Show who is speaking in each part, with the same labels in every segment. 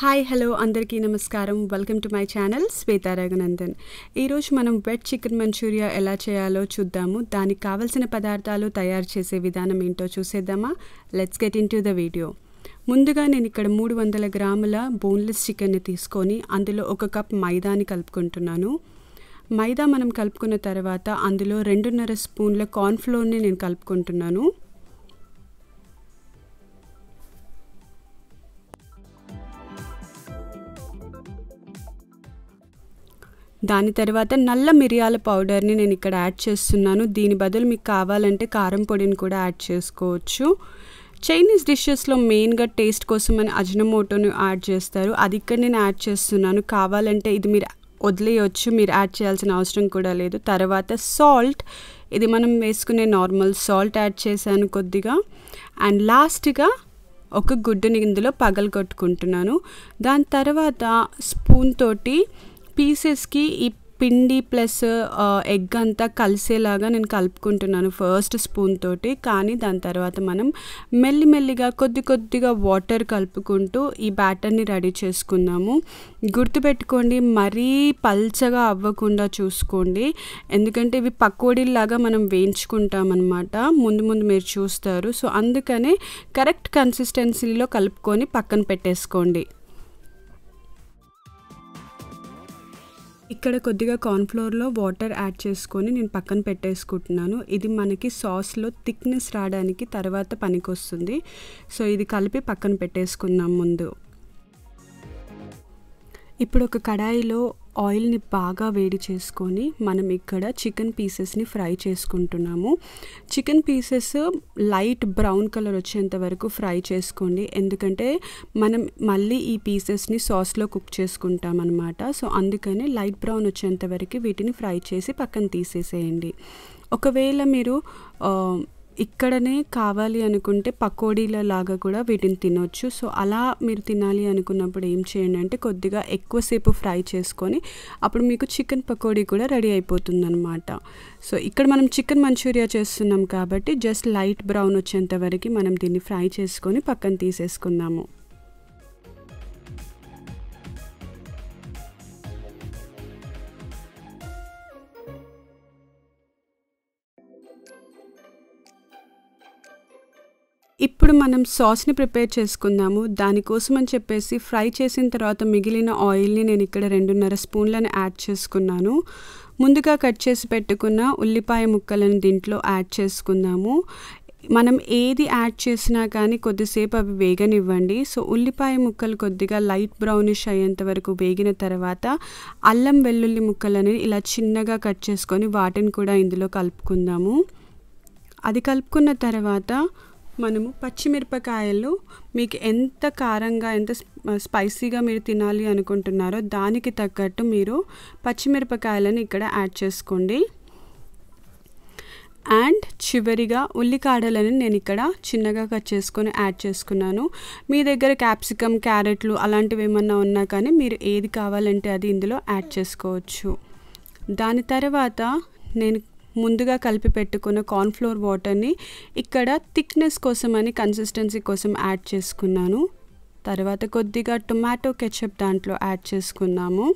Speaker 1: hi hello అందరికీ నమస్కారం welcome to my channel Shweta Raghunandan ఈరోజు మనం వెట్ చికెన్ మంచూరియా ఎలా చేయాలో చూద్దాము దానికి కావలసిన పదార్థాలు తయారు చేసే విధానం ఏంటో చూసేద్దామా let's get into the video ముందుగా నేను ఇక్కడ మూడు వందల గ్రాముల బోన్లెస్ చికెన్ని తీసుకొని అందులో ఒక కప్ మైదాని కలుపుకుంటున్నాను మైదా మనం కలుపుకున్న తర్వాత అందులో రెండున్నర స్పూన్ల కార్న్ఫ్లోర్ని నేను కలుపుకుంటున్నాను దాని తర్వాత నల్ల మిరియాల పౌడర్ని నేను ఇక్కడ యాడ్ చేస్తున్నాను దీని బదులు మీకు కావాలంటే కారం పొడిని కూడా యాడ్ చేసుకోవచ్చు చైనీస్ డిషెస్లో మెయిన్గా టేస్ట్ కోసం అని అజనమోటోను యాడ్ చేస్తారు అది ఇక్కడ నేను యాడ్ చేస్తున్నాను కావాలంటే ఇది మీరు వదిలేయచ్చు మీరు యాడ్ చేయాల్సిన అవసరం కూడా లేదు తర్వాత సాల్ట్ ఇది మనం వేసుకునే నార్మల్ సాల్ట్ యాడ్ చేశాను కొద్దిగా అండ్ లాస్ట్గా ఒక గుడ్డుని ఇందులో పగలగొట్టుకుంటున్నాను దాని తర్వాత స్పూన్ తోటి పీసెస్కి ఈ పిండి ప్లస్ ఎగ్ అంతా కలిసేలాగా నేను కలుపుకుంటున్నాను ఫస్ట్ స్పూన్ తోటి కానీ దాని తర్వాత మనం మెల్లిమెల్లిగా కొద్ది కొద్దిగా వాటర్ కలుపుకుంటూ ఈ బ్యాటర్ని రెడీ చేసుకుందాము గుర్తుపెట్టుకోండి మరీ పల్చగా అవ్వకుండా చూసుకోండి ఎందుకంటే ఇవి పకోడీలాగా మనం వేయించుకుంటాం అనమాట ముందు ముందు మీరు చూస్తారు సో అందుకనే కరెక్ట్ కన్సిస్టెన్సీలో కలుపుకొని పక్కన పెట్టేసుకోండి ఇక్కడ కొద్దిగా కార్న్ఫ్లోర్లో వాటర్ యాడ్ చేసుకొని నేను పక్కన పెట్టేసుకుంటున్నాను ఇది మనకి సాస్లో థిక్నెస్ రావడానికి తర్వాత పనికొస్తుంది సో ఇది కలిపి పక్కన పెట్టేసుకుందాం ముందు ఇప్పుడు ఒక కడాయిలో ఆయిల్ని బాగా వేడి చేసుకొని మనం ఇక్కడ చికెన్ పీసెస్ని ఫ్రై చేసుకుంటున్నాము chicken pieces light brown colour వచ్చేంత వరకు ఫ్రై చేసుకోండి ఎందుకంటే మనం మళ్ళీ ఈ పీసెస్ని సాస్లో కుక్ చేసుకుంటాం అనమాట సో అందుకని లైట్ బ్రౌన్ వచ్చేంత వరకు వీటిని ఫ్రై చేసి పక్కన తీసేసేయండి ఒకవేళ మీరు ఇక్కడనే కావాలి అనుకుంటే పకోడీల లాగా కూడా వీటిని తినొచ్చు సో అలా మీరు తినాలి అనుకున్నప్పుడు ఏం చేయండి అంటే కొద్దిగా ఎక్కువసేపు ఫ్రై చేసుకొని అప్పుడు మీకు చికెన్ పకోడీ కూడా రెడీ అయిపోతుందనమాట సో ఇక్కడ మనం చికెన్ మంచూరియా చేస్తున్నాం కాబట్టి జస్ట్ లైట్ బ్రౌన్ వచ్చేంత వరకు మనం దీన్ని ఫ్రై చేసుకొని పక్కన తీసేసుకుందాము ఇప్పుడు మనం సాస్ని ప్రిపేర్ చేసుకుందాము దానికోసం అని చెప్పేసి ఫ్రై చేసిన తర్వాత మిగిలిన ఆయిల్ని నేను ఇక్కడ రెండున్నర స్పూన్లను యాడ్ చేసుకున్నాను ముందుగా కట్ చేసి పెట్టుకున్న ఉల్లిపాయ ముక్కలను దీంట్లో యాడ్ చేసుకుందాము మనం ఏది యాడ్ చేసినా కానీ కొద్దిసేపు అవి వేగనివ్వండి సో ఉల్లిపాయ ముక్కలు కొద్దిగా లైట్ బ్రౌనిష్ అయ్యేంత వరకు వేగిన తర్వాత అల్లం వెల్లుల్లి ముక్కలని ఇలా చిన్నగా కట్ చేసుకొని వాటిని కూడా ఇందులో కలుపుకుందాము అది కలుపుకున్న తర్వాత మనము పచ్చిమిరపకాయలు మీకు ఎంత కారంగా ఎంత స్పైసీగా మీరు తినాలి అనుకుంటున్నారో దానికి తగ్గట్టు మీరు పచ్చిమిరపకాయలను ఇక్కడ యాడ్ చేసుకోండి అండ్ చివరిగా ఉల్లికాడలను నేను ఇక్కడ చిన్నగా కట్ చేసుకొని యాడ్ చేసుకున్నాను మీ దగ్గర క్యాప్సికమ్ క్యారెట్లు అలాంటివి ఏమన్నా ఉన్నా కానీ మీరు ఏది కావాలంటే అది ఇందులో యాడ్ చేసుకోవచ్చు దాని తర్వాత నేను ముందుగా కలిపి పెట్టుకున్న కార్న్ఫ్లోర్ వాటర్ని ఇక్కడ థిక్నెస్ కోసం అని కన్సిస్టెన్సీ కోసం యాడ్ చేసుకున్నాను తర్వాత కొద్దిగా టొమాటో కెచప్ దాంట్లో యాడ్ చేసుకున్నాము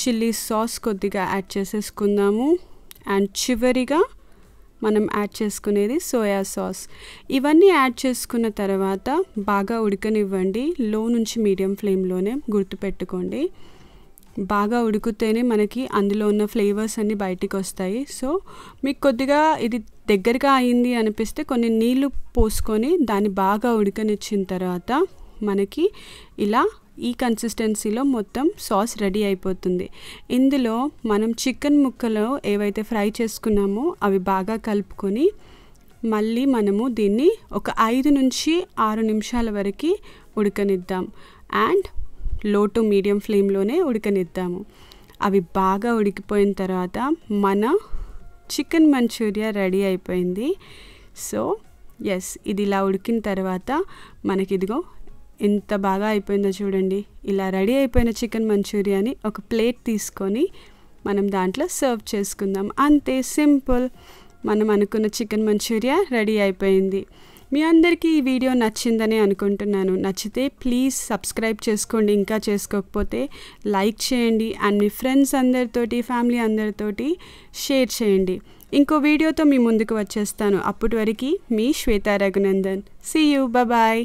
Speaker 1: చిల్లీ సాస్ కొద్దిగా యాడ్ చేసేసుకుందాము అండ్ చివరిగా మనం యాడ్ చేసుకునేది సోయా సాస్ ఇవన్నీ యాడ్ చేసుకున్న తర్వాత బాగా ఉడకనివ్వండి లో నుంచి మీడియం ఫ్లేమ్లోనే గుర్తుపెట్టుకోండి బాగా ఉడికితేనే మనకి అందులో ఉన్న ఫ్లేవర్స్ అన్నీ బయటికి వస్తాయి సో మీకు కొద్దిగా ఇది దగ్గరగా అయింది అనిపిస్తే కొన్ని నీళ్లు పోసుకొని దాన్ని బాగా ఉడకనిచ్చిన తర్వాత మనకి ఇలా ఈ కన్సిస్టెన్సీలో మొత్తం సాస్ రెడీ అయిపోతుంది ఇందులో మనం చికెన్ ముక్కలు ఏవైతే ఫ్రై చేసుకున్నామో అవి బాగా కలుపుకొని మళ్ళీ మనము దీన్ని ఒక ఐదు నుంచి ఆరు నిమిషాల వరకు ఉడకనిద్దాం అండ్ లో టు మీడియం ఫ్లేమ్లోనే ఉడకనిద్దాము అవి బాగా ఉడికిపోయిన తర్వాత మన చికెన్ మంచూరియా రెడీ అయిపోయింది సో ఎస్ ఇది ఇలా ఉడికిన తర్వాత మనకి ఇదిగో ఎంత బాగా అయిపోయిందో చూడండి ఇలా రెడీ అయిపోయిన చికెన్ మంచూరియాని ఒక ప్లేట్ తీసుకొని మనం దాంట్లో సర్వ్ చేసుకుందాం అంతే సింపుల్ మనం అనుకున్న చికెన్ మంచూరియా రెడీ అయిపోయింది మీ అందరికీ ఈ వీడియో నచ్చిందని అనుకుంటున్నాను నచ్చితే ప్లీజ్ సబ్స్క్రైబ్ చేసుకోండి ఇంకా చేసుకోకపోతే లైక్ చేయండి అండ్ మీ ఫ్రెండ్స్ అందరితోటి ఫ్యామిలీ అందరితోటి షేర్ చేయండి ఇంకో వీడియోతో మీ ముందుకు వచ్చేస్తాను అప్పటి వరకు మీ Shweta Raghunandan see you bye